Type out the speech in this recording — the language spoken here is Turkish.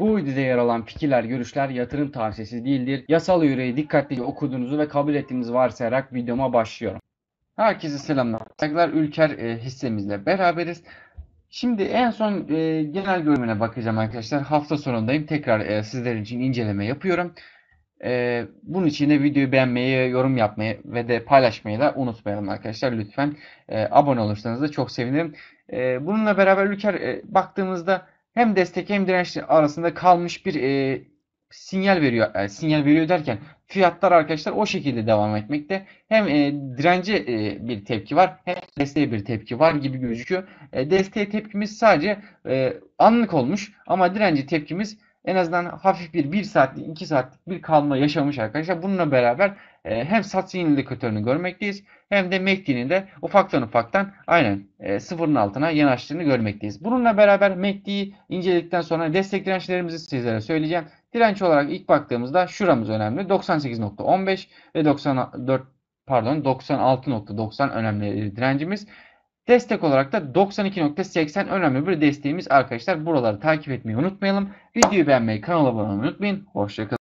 Bu videoda yer alan fikirler, görüşler yatırım tavsiyesi değildir. Yasal yüreği dikkatlice okuduğunuzu ve kabul ettiğinizi varsayarak videoma başlıyorum. Herkese selamlar. Saygılar Ülker e, hissemizle beraberiz. Şimdi en son e, genel görünümüne bakacağım arkadaşlar. Hafta sonundayım. Tekrar e, sizler için inceleme yapıyorum. E, bunun için de videoyu beğenmeyi, yorum yapmayı ve de paylaşmayı da unutmayalım arkadaşlar. Lütfen e, abone olursanız da çok sevinirim. E, bununla beraber Ülker e, baktığımızda hem destek hem direnç arasında kalmış bir e, sinyal veriyor. E, sinyal veriyor derken fiyatlar arkadaşlar o şekilde devam etmekte. Hem e, dirence e, bir tepki var hem desteğe bir tepki var gibi gözüküyor. E, desteğe tepkimiz sadece e, anlık olmuş ama dirence tepkimiz en azından hafif bir 1 saatlik 2 saatlik bir kalma yaşamış arkadaşlar. Bununla beraber e, hem Satsing'in indikatörünü görmekteyiz hem de MACD'nin de ufaktan ufaktan aynen e, sıfırın altına yanaştığını görmekteyiz. Bununla beraber MACD'yi inceledikten sonra destek dirençlerimizi sizlere söyleyeceğim. Direnç olarak ilk baktığımızda şuramız önemli. 98.15 ve 94 pardon 96.90 önemli direncimiz. Destek olarak da 92.80 önemli bir desteğimiz arkadaşlar. Buraları takip etmeyi unutmayalım. Videoyu beğenmeyi, kanala abone olmayı unutmayın. Hoşçakalın.